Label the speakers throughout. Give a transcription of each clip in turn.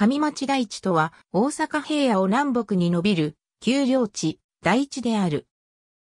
Speaker 1: 上町大地とは、大阪平野を南北に伸びる、丘陵地、大地である。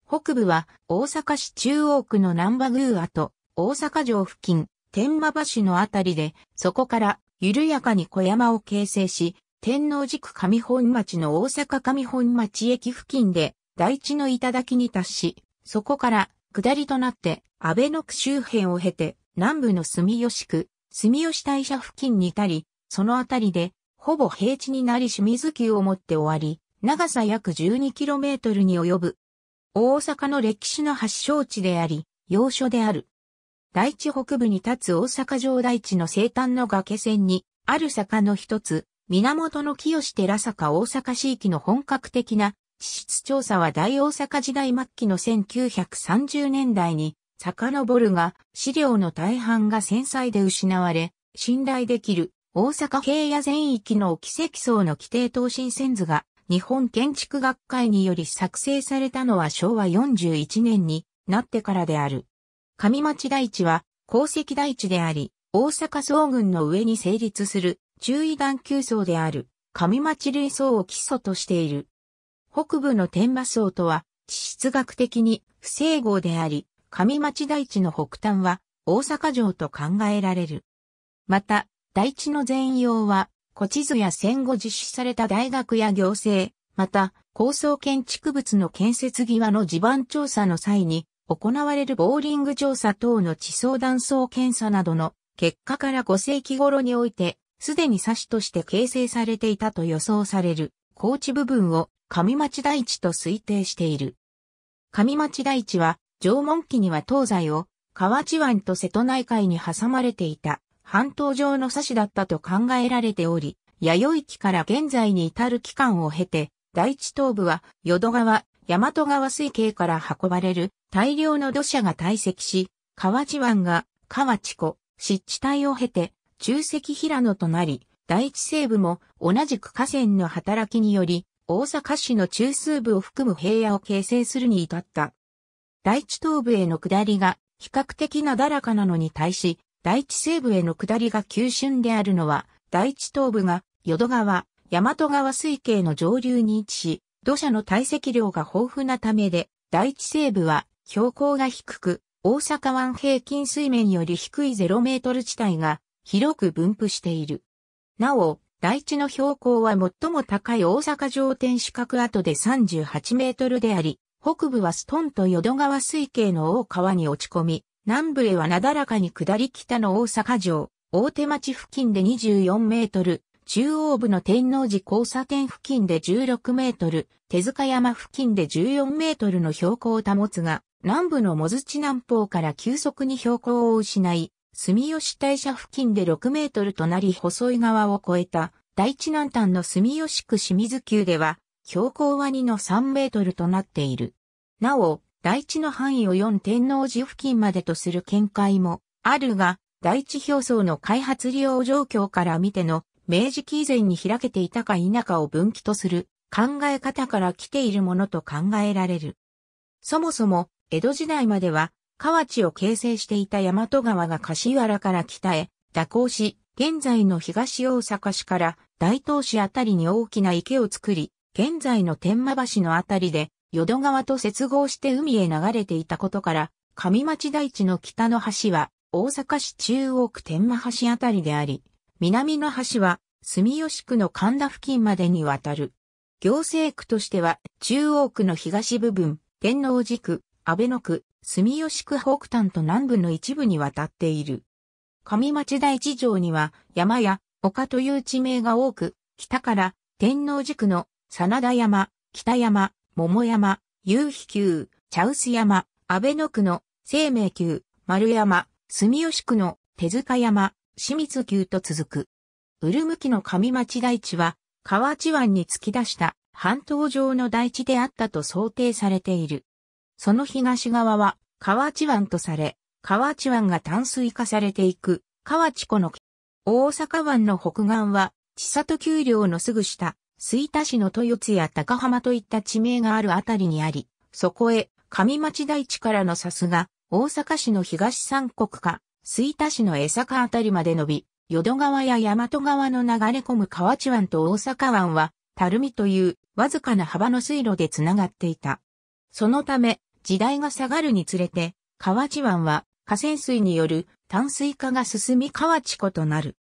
Speaker 1: 北部は、大阪市中央区の南波宮跡、大阪城付近、天満橋のあたりで、そこから緩やかに小山を形成し、天王寺区上本町の大阪上本町駅付近で、大地の頂に達し、そこから下りとなって、安倍の区周辺を経て、南部の住吉区、住吉大社付近に至り、そのあたりで、ほぼ平地になり清水急をもって終わり、長さ約 12km に及ぶ。大阪の歴史の発祥地であり、要所である。大地北部に立つ大阪城大地の西端の崖線に、ある坂の一つ、源の清寺坂大阪市域の本格的な地質調査は大大阪時代末期の1930年代に遡るが、資料の大半が繊細で失われ、信頼できる大阪平野全域の奇跡層の規定等身線図が日本建築学会により作成されたのは昭和41年になってからである。上町大地は鉱石大地であり、大阪総群の上に成立する中位段級層である上町類層を基礎としている。北部の天馬層とは地質学的に不整合であり、上町大地の北端は大阪城と考えられる。また、大地の全容は、古地図や戦後実施された大学や行政、また、高層建築物の建設際の地盤調査の際に、行われるボーリング調査等の地層断層検査などの結果から5世紀頃において、すでに差しとして形成されていたと予想される高地部分を上町大地と推定している。上町大地は、縄文期には東西を河内湾と瀬戸内海に挟まれていた半島上の差しだったと考えられており、弥生期から現在に至る期間を経て、第一東部は淀川、大和川水系から運ばれる大量の土砂が堆積し、河内湾が河内湖、湿地帯を経て中石平野となり、第一西部も同じく河川の働きにより、大阪市の中枢部を含む平野を形成するに至った。第一東部への下りが比較的なだらかなのに対し、大地西部への下りが急峻であるのは、大地東部が淀川、大和川水系の上流に位置し、土砂の堆積量が豊富なためで、大地西部は標高が低く、大阪湾平均水面より低い0メートル地帯が広く分布している。なお、大地の標高は最も高い大阪城天守閣跡で38メートルであり、北部はストンと淀川水系の大川に落ち込み、南部へはなだらかに下り北の大阪城、大手町付近で24メートル、中央部の天王寺交差点付近で16メートル、手塚山付近で14メートルの標高を保つが、南部のモズチ。南方から急速に標高を失い、住吉大社付近で6メートルとなり細い川を越えた、大地南端の住吉区清水宮では、標高は2の3メートルとなっている。なお、大地の範囲を4天王寺付近までとする見解もあるが、大地表層の開発利用状況から見ての明治期以前に開けていたか否かを分岐とする考え方から来ているものと考えられる。そもそも、江戸時代までは、河内を形成していた大和川が柏原から北へ蛇行し、現在の東大阪市から大東市あたりに大きな池を作り、現在の天満橋のあたりで淀川と接合して海へ流れていたことから、上町大地の北の橋は、大阪市中央区天満橋あたりであり、南の橋は、住吉区の神田付近までに渡る。行政区としては、中央区の東部分、天王寺区、安倍野区、住吉区北端と南部の一部に渡っている。上町大地上には、山や丘という地名が多く、北から天王寺区の真田山、北山、桃山、夕日宮、茶臼山、安倍野区の生命宮、丸山、住吉区の手塚山、清水宮と続く。ウルムきの上町大地は、河内湾に突き出した半島上の大地であったと想定されている。その東側は河内湾とされ、河内湾が淡水化されていく河内湖の大阪湾の北岸は千里丘陵のすぐ下、吹田市の豊津や高浜といった地名があるあたりにあり、そこへ上町台地からのさすが、大阪市の東三国か、吹田市の江坂あたりまで伸び、淀川や大和川の流れ込む河内湾と大阪湾は、垂水というわずかな幅の水路でつながっていた。そのため、時代が下がるにつれて、河内湾は河川水による淡水化が進み河内湖となる。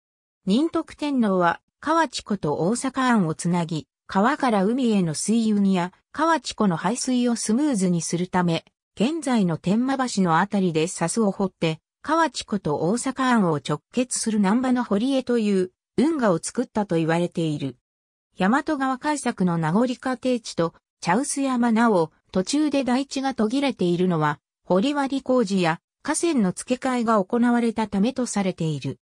Speaker 1: 仁徳天皇は河内湖と大阪湾をつなぎ、川から海への水運や河内湖の排水をスムーズにするため、現在の天満橋のあたりで笹を掘って、河内湖と大阪湾を直結する南波の堀江という運河を作ったと言われている。大和川開作の名残家庭地と茶臼山なお途中で台地が途切れているのは堀割工事や河川の付け替えが行われたためとされている。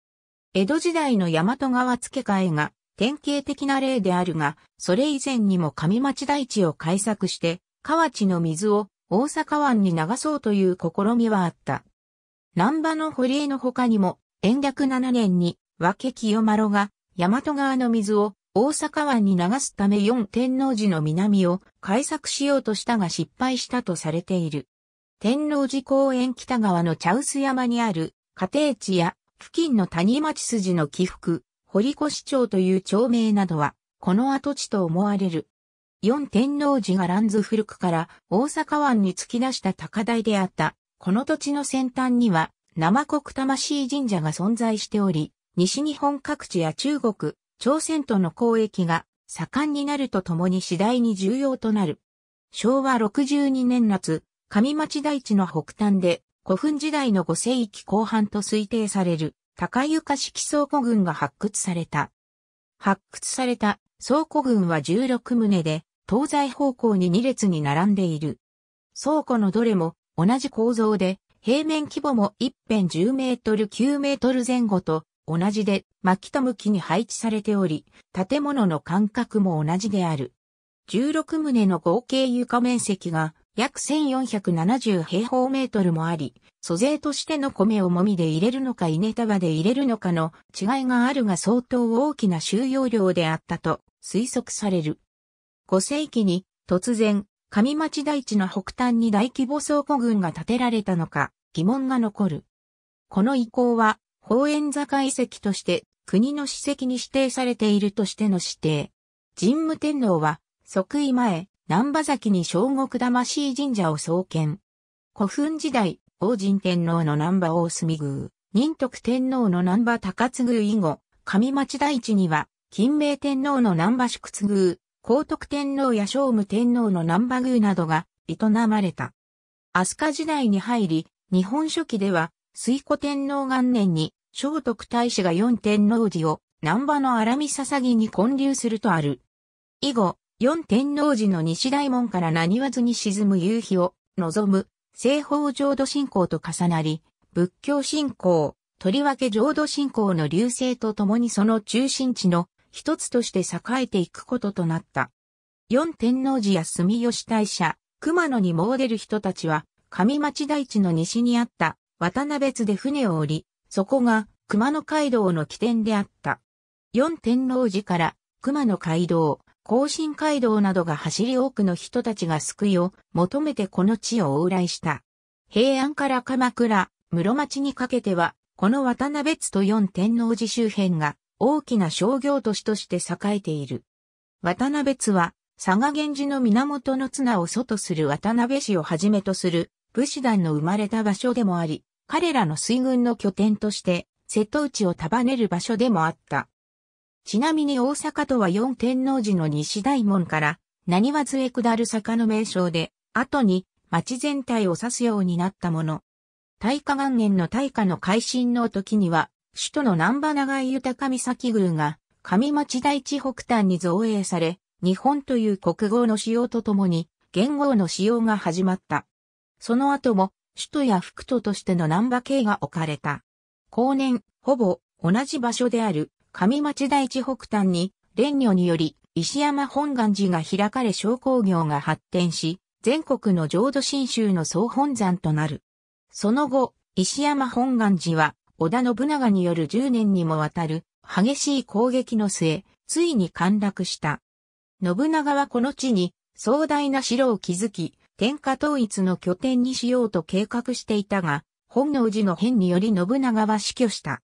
Speaker 1: 江戸時代の大和川付け替えが典型的な例であるが、それ以前にも上町大地を開削して、河内の水を大阪湾に流そうという試みはあった。南波の堀江の他にも、延暦7年に、和け清丸が、大和川の水を大阪湾に流すため四天王寺の南を開削しようとしたが失敗したとされている。天王寺公園北側の茶臼山にある家庭地や付近の谷町筋の起伏、堀越町という町名などは、この跡地と思われる。四天王寺が乱図古くから大阪湾に突き出した高台であった、この土地の先端には、生国魂神社が存在しており、西日本各地や中国、朝鮮との交易が盛んになるとともに次第に重要となる。昭和62年夏、上町台地の北端で古墳時代の5世紀後半と推定される高床式倉庫群が発掘された。発掘された倉庫群は16棟で、東西方向に2列に並んでいる。倉庫のどれも同じ構造で、平面規模も一辺10メートル9メートル前後と同じで巻きと向きに配置されており、建物の間隔も同じである。16棟の合計床面積が約1470平方メートルもあり、租税としての米をもみで入れるのか稲束で入れるのかの違いがあるが相当大きな収容量であったと推測される。5世紀に突然、上町大地の北端に大規模倉庫群が建てられたのか疑問が残る。この遺構は、法円坂遺跡として国の史跡に指定されているとしての指定。神武天皇は即位前、南波崎に小国魂神社を創建。古墳時代、王神天皇の南波大隅宮、仁徳天皇の南波高津宮以後、上町大地には、金明天皇の南波宿津宮、高徳天皇や聖武天皇の南波宮などが営まれた。飛鳥時代に入り、日本書紀では、水古天皇元年に、聖徳太子が四天皇寺を、南波の荒見捧ぎに建立するとある。以後、四天王寺の西大門から何わずに沈む夕日を望む西方浄土信仰と重なり、仏教信仰、とりわけ浄土信仰の流星とともにその中心地の一つとして栄えていくこととなった。四天王寺や住吉大社、熊野に詣でる人たちは、上町大地の西にあった渡辺津で船を降り、そこが熊野街道の起点であった。四天王寺から熊野街道、甲信街道などが走り多くの人たちが救いを求めてこの地を往来した。平安から鎌倉、室町にかけては、この渡辺津と四天王寺周辺が大きな商業都市として栄えている。渡辺津は、佐賀源氏の源の綱を祖とする渡辺氏をはじめとする武士団の生まれた場所でもあり、彼らの水軍の拠点として、瀬戸内を束ねる場所でもあった。ちなみに大阪とは四天王寺の西大門から、何はずへ下る坂の名称で、後に町全体を指すようになったもの。大化元年の大化の改新の時には、首都の南波長井豊岬宮が、上町大地北端に造営され、日本という国語の使用とともに、元号の使用が始まった。その後も、首都や副都としての南波系が置かれた。後年、ほぼ同じ場所である上町大地北端に、蓮女により、石山本願寺が開かれ商工業が発展し、全国の浄土真宗の総本山となる。その後、石山本願寺は、織田信長による10年にもわたる激しい攻撃の末、ついに陥落した。信長はこの地に壮大な城を築き、天下統一の拠点にしようと計画していたが、本能寺の変により信長は死去した。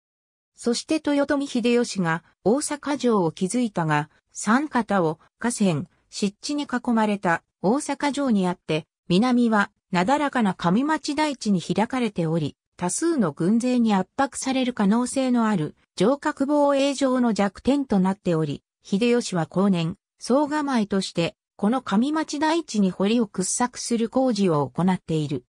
Speaker 1: そして豊臣秀吉が大阪城を築いたが、三方を河川、湿地に囲まれた大阪城にあって、南はなだらかな上町大地に開かれており、多数の軍勢に圧迫される可能性のある城郭防衛上の弱点となっており、秀吉は後年、総構えとして、この上町大地に堀を掘削する工事を行っている。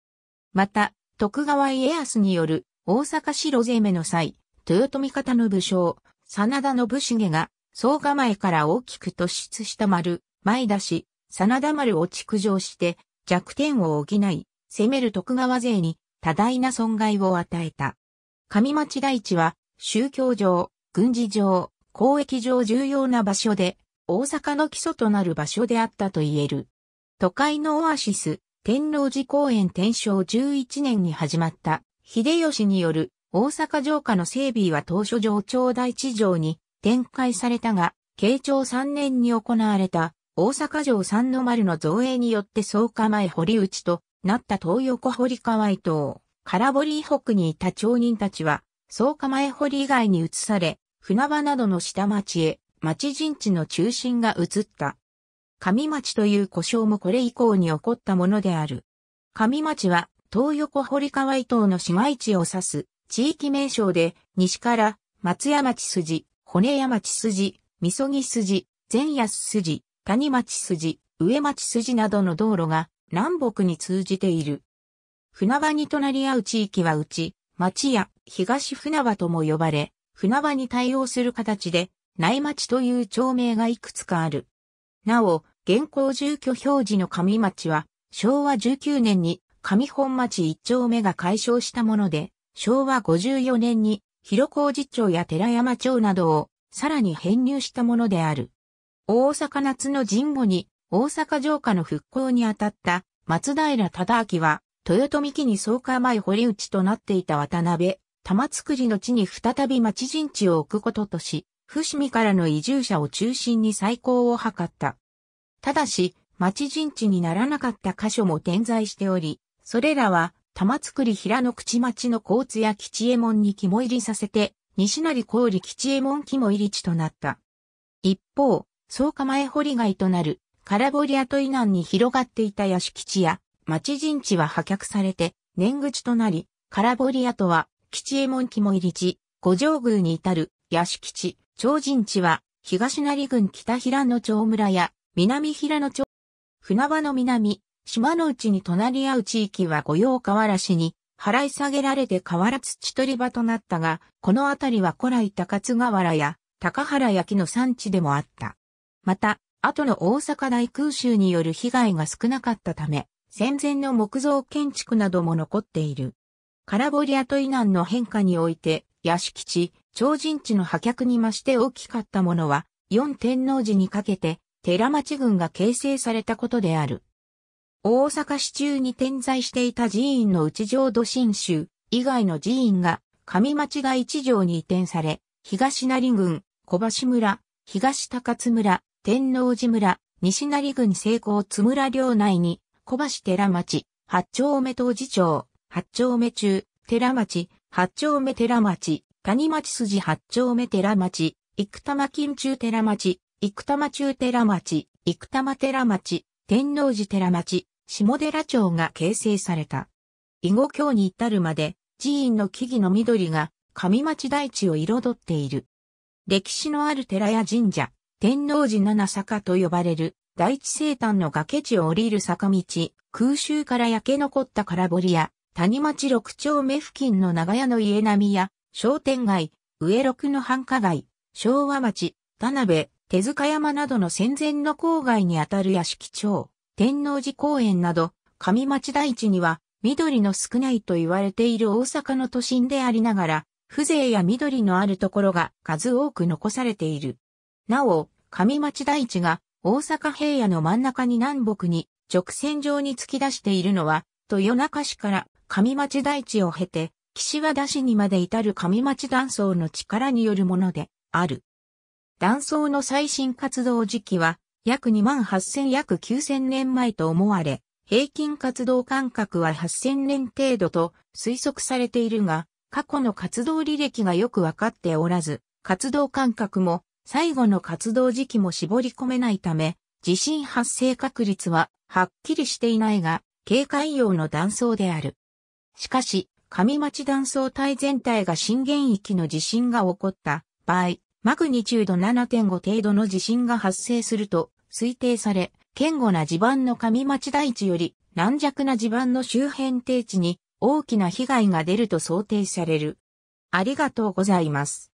Speaker 1: また、徳川家康による大阪城攻めの際、豊臣方の武将、真田信繁が、総構えから大きく突出した丸、前出し、真田丸を築城して弱点を補い、攻める徳川勢に多大な損害を与えた。上町大地は宗教上、軍事上、交易上重要な場所で、大阪の基礎となる場所であったと言える。都会のオアシス、天王寺公園天正11年に始まった、秀吉による大阪城下の整備は当初城長第一条に展開されたが、慶長3年に行われた大阪城三の丸の造営によって草加前堀内となった東横堀川伊東、空堀北にいた町人たちは草加前堀以外に移され、船場などの下町へ町人地の中心が移った。上町という故障もこれ以降に起こったものである。上町は東横堀川伊東の市街地を指す地域名称で、西から、松山地筋、骨山地筋、みそぎ筋、前安筋、谷町筋、上町筋などの道路が南北に通じている。船場に隣り合う地域はうち、町や東船場とも呼ばれ、船場に対応する形で、内町という町名がいくつかある。なお、現行住居表示の上町は、昭和19年に上本町一丁目が解消したもので、昭和54年に広小路町や寺山町などをさらに編入したものである。大阪夏の神後に大阪城下の復興にあたった松平忠明は豊臣家に総家前堀内となっていた渡辺、玉造りの地に再び町陣地を置くこととし、伏見からの移住者を中心に再興を図った。ただし、町陣地にならなかった箇所も点在しており、それらは玉造平野口町の交通や吉右衛門に肝入りさせて、西成郡吉右衛門肝入り地となった。一方、草加前堀街となる、空堀跡以南に広がっていた屋敷地や、町陣地は破却されて、年口となり、空堀跡は、吉右衛門肝入り地、五条宮に至る、屋敷地、長陣地は、東成郡北平野町村や、南平野町、船場の南、島の内に隣り合う地域は御用河原市に払い下げられて河原土取り場となったが、この辺りは古来高津河原や高原焼の産地でもあった。また、後の大阪大空襲による被害が少なかったため、戦前の木造建築なども残っている。カラボリアと以南の変化において、屋敷地、超人地の破却に増して大きかったものは、四天王寺にかけて、寺町軍が形成されたことである。大阪市中に点在していた寺院の内城土真州以外の寺院が上町が一条に移転され、東成郡、小橋村、東高津村、天王寺村、西成郡西高津村領内に、小橋寺町、八丁目当時町、八丁目中、寺町、八丁目寺町、谷町筋八丁目寺町、生玉金中寺町、生玉中寺町、生玉寺町、天王寺寺町、下寺町が形成された。囲碁郷に至るまで、寺院の木々の緑が上町大地を彩っている。歴史のある寺や神社、天王寺七坂と呼ばれる第一生誕の崖地を降りる坂道、空襲から焼け残った空堀や、谷町六丁目付近の長屋の家並みや、商店街、上六の繁華街、昭和町、田辺、手塚山などの戦前の郊外にあたる屋敷町、天王寺公園など、上町大地には、緑の少ないと言われている大阪の都心でありながら、風情や緑のあるところが数多く残されている。なお、上町大地が大阪平野の真ん中に南北に直線上に突き出しているのは、豊中市から上町大地を経て、岸和田市にまで至る上町断層の力によるものである。断層の最新活動時期は約2万8000約9000年前と思われ、平均活動間隔は8000年程度と推測されているが、過去の活動履歴がよくわかっておらず、活動間隔も最後の活動時期も絞り込めないため、地震発生確率ははっきりしていないが、警戒用の断層である。しかし、上町断層帯全体が震源域の地震が起こった場合、マグニチュード7.5程度の地震が発生すると推定され、堅固な地盤の上町台地より軟弱な地盤の周辺低地に大きな被害が出ると想定される。ありがとうございます。